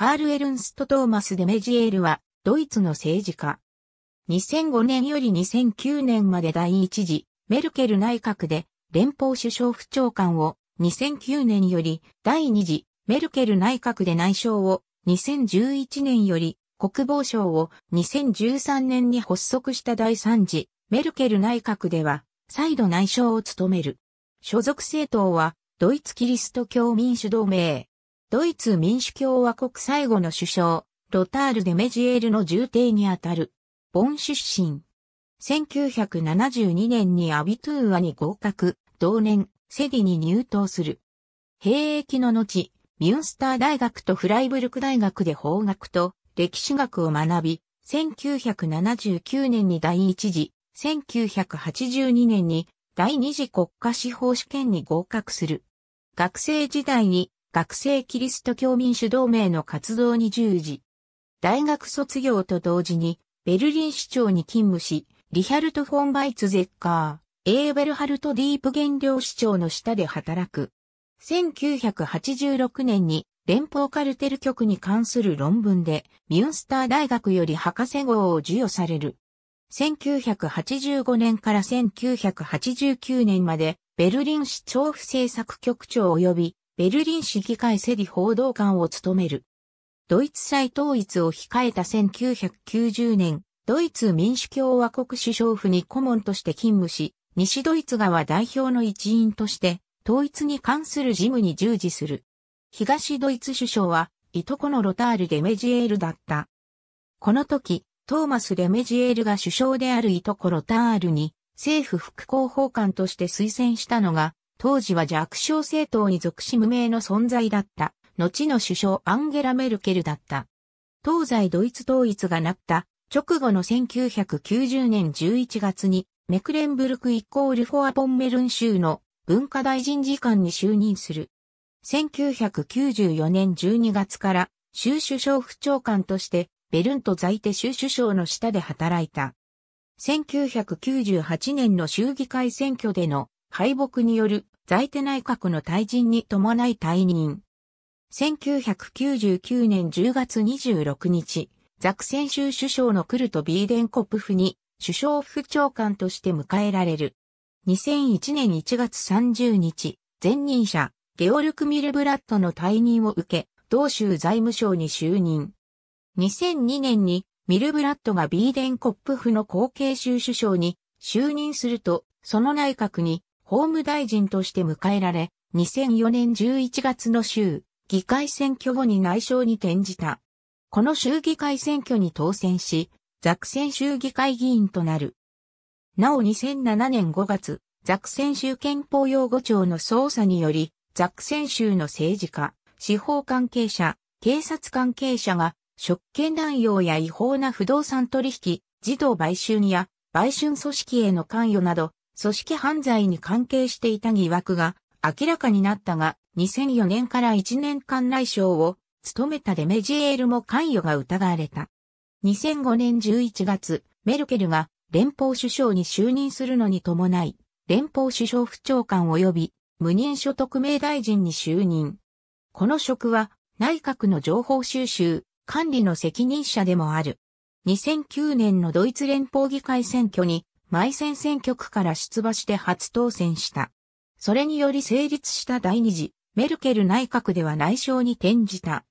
カール・エルンスト・トーマス・デメジエールは、ドイツの政治家。2005年より2009年まで第一次、メルケル内閣で、連邦首相府長官を、2009年より、第二次、メルケル内閣で内相を、2011年より、国防省を2013年に発足した第3次メルケル内閣では再度内相を務める。所属政党はドイツキリスト教民主同盟。ドイツ民主共和国最後の首相、ロタール・デメジエールの重帝にあたる、ボン出身。1972年にアビトゥーアに合格、同年、セディに入党する。兵役の後、ミュンスター大学とフライブルク大学で法学と歴史学を学び、1979年に第一次、1982年に第二次国家司法試験に合格する。学生時代に学生キリスト教民主同盟の活動に従事。大学卒業と同時に、ベルリン市長に勤務し、リヒャルト・フォン・バイツ・ゼッカー、エーベルハルト・ディープ原料市長の下で働く。1986年に連邦カルテル局に関する論文でミュンスター大学より博士号を授与される。1985年から1989年までベルリン市長府政策局長及びベルリン市議会セリ報道官を務める。ドイツ再統一を控えた1990年、ドイツ民主共和国首相府に顧問として勤務し、西ドイツ側代表の一員として、統一に関する事務に従事する。東ドイツ首相は、いとこのロタール・レメジエールだった。この時、トーマス・レメジエールが首相であるいとこロタールに、政府副広報官として推薦したのが、当時は弱小政党に属し無名の存在だった、後の首相アンゲラ・メルケルだった。東西ドイツ統一がなった直後の1990年11月にメクレンブルクイコールフォアポンメルン州の文化大臣次官に就任する。1994年12月から州首相府長官としてベルント在手州首相の下で働いた。1998年の州議会選挙での敗北による在手内閣の退陣に伴い退任。1999年10月26日、ザクセン州首相のクルト・ビーデンコップフに首相副長官として迎えられる。2001年1月30日、前任者、ゲオルク・ミルブラッドの退任を受け、同州財務省に就任。2002年にミルブラッドがビーデンコップフの後継州首相に就任すると、その内閣に法務大臣として迎えられ、2004年11月の州、議会選挙後に内省に転じた。この州議会選挙に当選し、ザクセン州議会議員となる。なお2007年5月、ザクセン州憲法擁護庁の捜査により、ザクセン州の政治家、司法関係者、警察関係者が、職権乱用や違法な不動産取引、児童買春や、売春組織への関与など、組織犯罪に関係していた疑惑が明らかになったが、2004年から1年間内相を務めたデメジエールも関与が疑われた。2005年11月、メルケルが連邦首相に就任するのに伴い、連邦首相府長官及び無任所得名大臣に就任。この職は内閣の情報収集、管理の責任者でもある。2009年のドイツ連邦議会選挙に前選選挙区から出馬して初当選した。それにより成立した第二次、メルケル内閣では内相に転じた。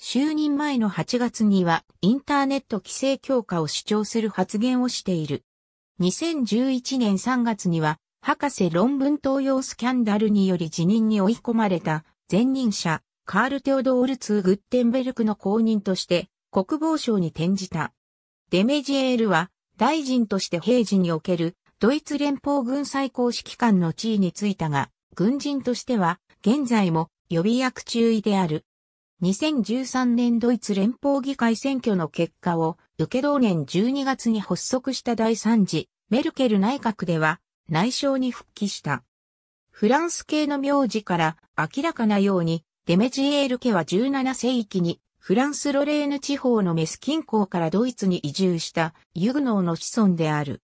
就任前の8月にはインターネット規制強化を主張する発言をしている。2011年3月には、博士論文投用スキャンダルにより辞任に追い込まれた前任者、カール・テオドール・ツー・グッテンベルクの後任として国防省に転じた。デメジエールは大臣として平時におけるドイツ連邦軍最高指揮官の地位についたが、軍人としては現在も予備役中尉である。2013年ドイツ連邦議会選挙の結果を受け同年12月に発足した第3次メルケル内閣では内相に復帰した。フランス系の名字から明らかなようにデメジエール家は17世紀にフランスロレーヌ地方のメス近郊からドイツに移住したユグノーの子孫である。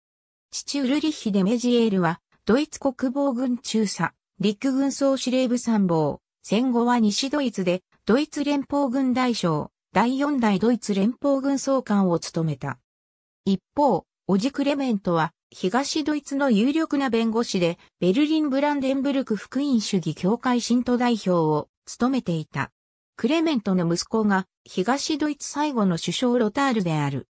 父ウルリッヒ・デメジエールは、ドイツ国防軍中佐、陸軍総司令部参謀、戦後は西ドイツで、ドイツ連邦軍大将、第四代ドイツ連邦軍総監を務めた。一方、オジ・クレメントは、東ドイツの有力な弁護士で、ベルリン・ブランデンブルク福音主義協会信徒代表を務めていた。クレメントの息子が東ドイツ最後の首相ロタールである。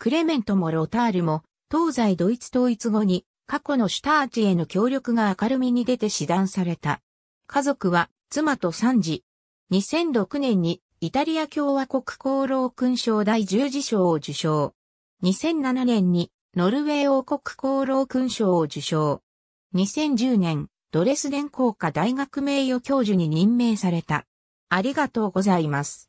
クレメントもロタールも東西ドイツ統一後に過去のシュターチへの協力が明るみに出て死断された。家族は妻と三次。2006年にイタリア共和国功労勲章第十字章を受章。2007年にノルウェー王国功労勲章を受章。2010年、ドレスデン工科大学名誉教授に任命された。ありがとうございます。